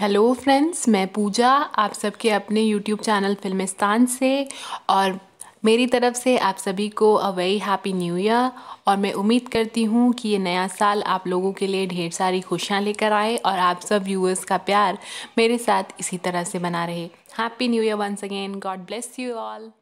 hello friends मैं पूजा आप सबके अपने यूट्यूब चैनल फिल्मिस्तान से और मेरी तरफ से आप सभी को a very happy new year और मैं उम्मीद करती हूँ कि ये नया साल आप लोगों के लिए ढेर सारी खुशियाँ लेकर आए और आप सब व्यूअर्स का प्यार मेरे साथ इसी तरह से बना रहे happy new year once again God bless you all